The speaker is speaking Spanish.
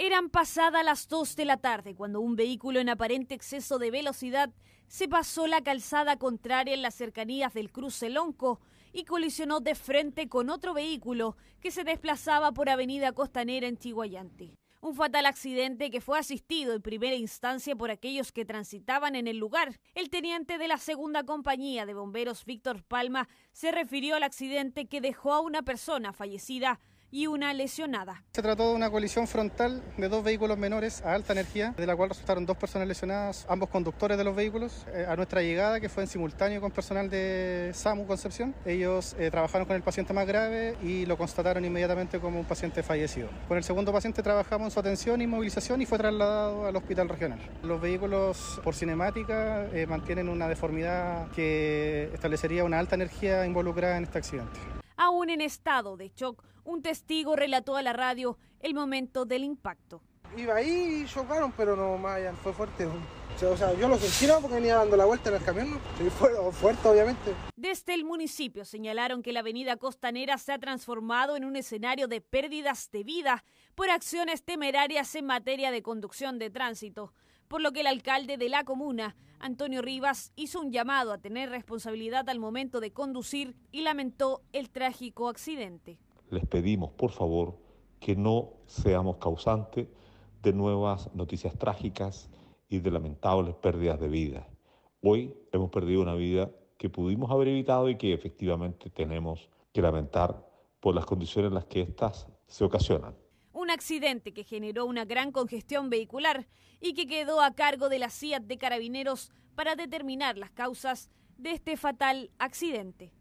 Eran pasadas las 2 de la tarde cuando un vehículo en aparente exceso de velocidad se pasó la calzada contraria en las cercanías del cruce Lonco y colisionó de frente con otro vehículo que se desplazaba por Avenida Costanera en Chihuayante. Un fatal accidente que fue asistido en primera instancia por aquellos que transitaban en el lugar. El teniente de la segunda compañía de bomberos, Víctor Palma, se refirió al accidente que dejó a una persona fallecida y una lesionada. Se trató de una colisión frontal de dos vehículos menores a alta energía, de la cual resultaron dos personas lesionadas, ambos conductores de los vehículos, eh, a nuestra llegada, que fue en simultáneo con personal de SAMU Concepción. Ellos eh, trabajaron con el paciente más grave y lo constataron inmediatamente como un paciente fallecido. Con el segundo paciente trabajamos en su atención y movilización y fue trasladado al hospital regional. Los vehículos, por cinemática, eh, mantienen una deformidad que establecería una alta energía involucrada en este accidente aún en estado de shock. Un testigo relató a la radio el momento del impacto. Iba ahí y chocaron, pero no, Mayan, fue fuerte. O sea, yo lo sentí porque venía dando la vuelta en el camión, fue fuerte, obviamente. Desde el municipio señalaron que la avenida costanera se ha transformado en un escenario de pérdidas de vida por acciones temerarias en materia de conducción de tránsito por lo que el alcalde de la comuna, Antonio Rivas, hizo un llamado a tener responsabilidad al momento de conducir y lamentó el trágico accidente. Les pedimos, por favor, que no seamos causantes de nuevas noticias trágicas y de lamentables pérdidas de vida. Hoy hemos perdido una vida que pudimos haber evitado y que efectivamente tenemos que lamentar por las condiciones en las que éstas se ocasionan un accidente que generó una gran congestión vehicular y que quedó a cargo de la CIA de Carabineros para determinar las causas de este fatal accidente.